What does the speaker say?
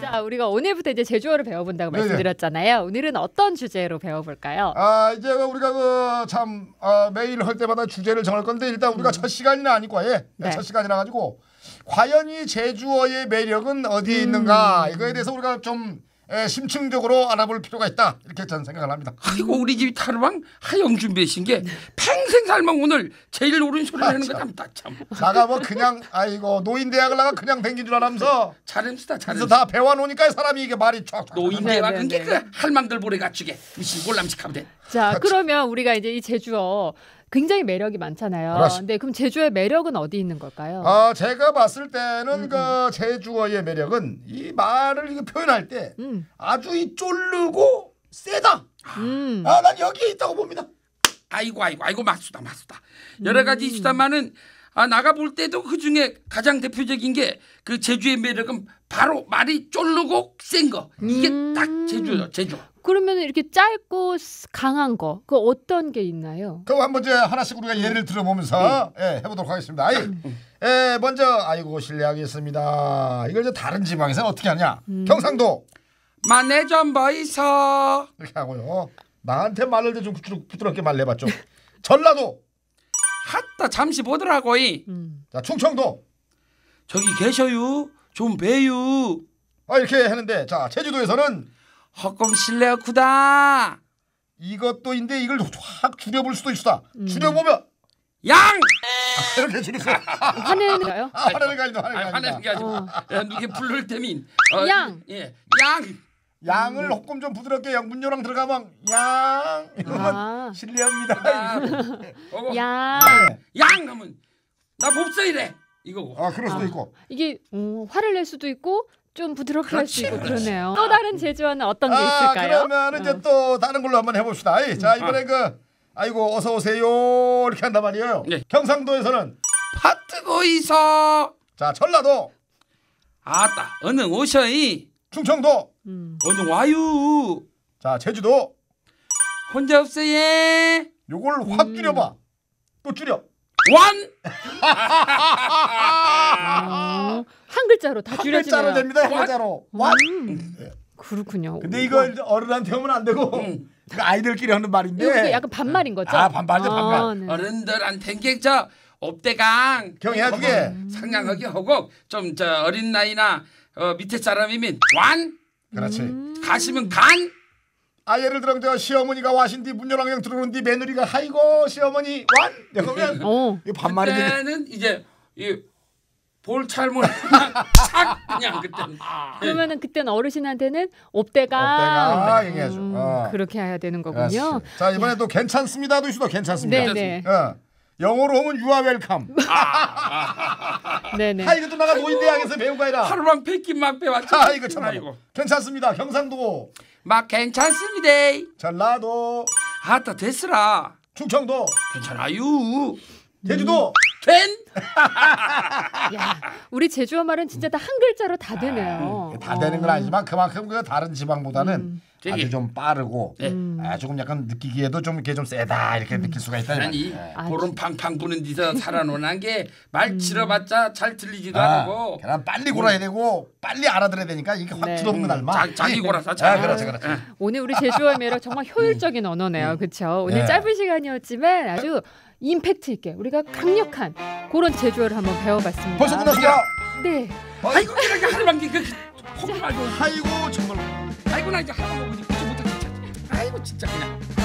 자, 우리가 오늘부터 이제 제주어를 배워본다고 네네. 말씀드렸잖아요. 오늘은 어떤 주제로 배워볼까요? 아 이제 그 우리가 그참 아, 매일 할 때마다 주제를 정할 건데 일단 우리가 음. 첫 시간이나 아니고 예, 네. 네. 첫 시간이라 가지고 과연 이 제주어의 매력은 어디에 있는가 음. 이거에 대해서 우리가 좀 예, 심층적으로 알아볼 필요가 있다 이렇게 저는 생각을 합니다. 아이고 우리 집 타르방 하영 준비하신 게 평생 살면 오늘 제일 옳은 소리를 아, 하는 거다 참. 나가 뭐 그냥 아이고 노인 대학을 나가 그냥 댕긴 줄 알면서 잘했다 잘했어 다 배워놓으니까 사람이 이게 말이 쫙. 노인 네, 대학은 네, 네, 게그 할망들 보내 갖추게 미친 골남식하면 자 그러면 우리가 이제 이 제주어 굉장히 매력이 많잖아요. 알았어. 근데 네, 그럼 제주의 매력은 어디 있는 걸까요? 아 제가 봤을 때는 음. 그 제주어의 매력은 이 말을 표현할 때 음. 아주 이 쫄르고 세다. 음. 아난 여기에 있다고 봅니다. 아이고 아이고 아이고 맞수다 맞수다. 여러 가지 있수다만은 음. 아, 나가 볼 때도 그 중에 가장 대표적인 게 그 제주의 매력은 바로 말이 쫄르고 센 거. 이게 음. 딱 제주죠, 제주. 그러면 이렇게 짧고 강한 거, 그 어떤 게 있나요? 그럼 한번 이제 하나씩 우리가 예를 들어보면서 네. 예, 해보도록 하겠습니다. 아이, 예, 먼저 아이고 실례하겠습니다. 이걸 이제 다른 지방에서 어떻게 하냐? 음. 경상도 만에 좀 보이소. 뭐 이렇게 하고요. 나한테 말을 좀 부드럽게 말해봤죠. 전라도 하다 잠시 보더라고 이. 음. 자 충청도 저기 계셔유 좀배유아 이렇게 했는데자 제주도에서는 헛검 실례구다. 이것도인데 이걸 확 줄여볼 수도 있다. 음. 줄여보면 양. 아, 이렇게 줄이세요. 화내는 가요 아, 화내는 거 아니다. 화내는 게 아니고 이렇게 불를 때민 어, 양. 예, 양. 양을 음. 조금 좀 부드럽게 양 문요랑 들어가면 양 실례합니다. 양. 아, 뭐. 네. 양 하면 나 법사 이래 이거고. 아 그럴 수도 아, 있고. 이게 음, 화를 낼 수도 있고 좀 부드럽게 할수 있고 그러네요. 또 다른 제주어는 어떤 게 아, 있을까요? 그러면 이제 음. 또 다른 걸로 한번 해봅시다. 음. 자 이번에 아. 그 아이고 어서 오세요 이렇게 한단 말이에요. 네. 경상도에서는 파뜨고이서. 자 전라도 아따 어느 오셔이. 충청도 음. 어느 와유. 자 제주도 혼자 없어요. 요걸 확 음. 줄여봐. 또 줄여. 원. 음, 한 글자로 다 줄여지네요. 글자로 됩니다. 한 글자로. 음. 원. 음. 그렇군요. 근데 이거 이 어른한테 하면 안 되고 음. 그 아이들끼리 하는 말인데. 이거 약간 반말인 거죠? 아반말죠 아, 반말. 아, 네. 어른들한테 객자 업대강 경해하게 어, 어, 상냥하게 하고 좀저 어린 나이나 어, 밑에 사람이면 완. 그렇지. 가시면 간. 아 예를 들어 저 시어머니가 와신 뒤 문열왕형 들어오는 뒤 며느리가 하이고 시어머니 완 그러면 어. 이 반말이 그때는 이제 이 볼찰물 착 그냥 그때는 아. 그러면은 그때는 어르신한테는 업대가, 업대가 얘기하죠. 아, 음, 어. 그렇게 해야 되는 거군요. 그렇지. 자 이번에도 괜찮습니다도 있어도 괜찮습니다. 네네. 네. 어. 영어로 하면 유아 웰컴. 아, 네네. 아 네. 이거 또 나가 노인대학에서 배우가아라하루만 패기만 빼왔잖아. 아 이거 참 아이고. 괜찮습니다. 경상도 막 괜찮습니다. 전라도 하타 됐으라. 충청도 괜찮아요. 제주도 음. 된 야, 우리 제주어 말은 진짜 다 한 글자로 다 되네요. 아, 음. 어. 다 되는 건 아니지만 그만큼 그 다른 지방보다는 음. 아주 예. 좀 빠르고 네. 아, 조금 약간 느끼기에도 좀 이렇게 좀 세다 이렇게 음. 느낄 수가 있다. 아니 예. 보름 팡팡 부는 데서 살아놓은 게말 음. 치러봤자 잘 들리지도 아, 않고 그냥 빨리 골아야 되고 빨리 알아들어야 되니까 이게 확 네. 들어는알 자기 골아서 아, 자 그렇지 그렇지. 오늘 우리 제주어 매력 정말 효율적인 언어네요. 그렇죠. 오늘 짧은 시간이었지만 아주 임팩트 있게 우리가 강력한 그런 홈런트 제조를 한번 배워봤습니다. 벌써 끝났습니 네. 아이고 내가 이 하루 남그 포기 말 아이고 정말 아이고 나 이제 하루 먹으 못하겠지. 아이고 진짜 그냥.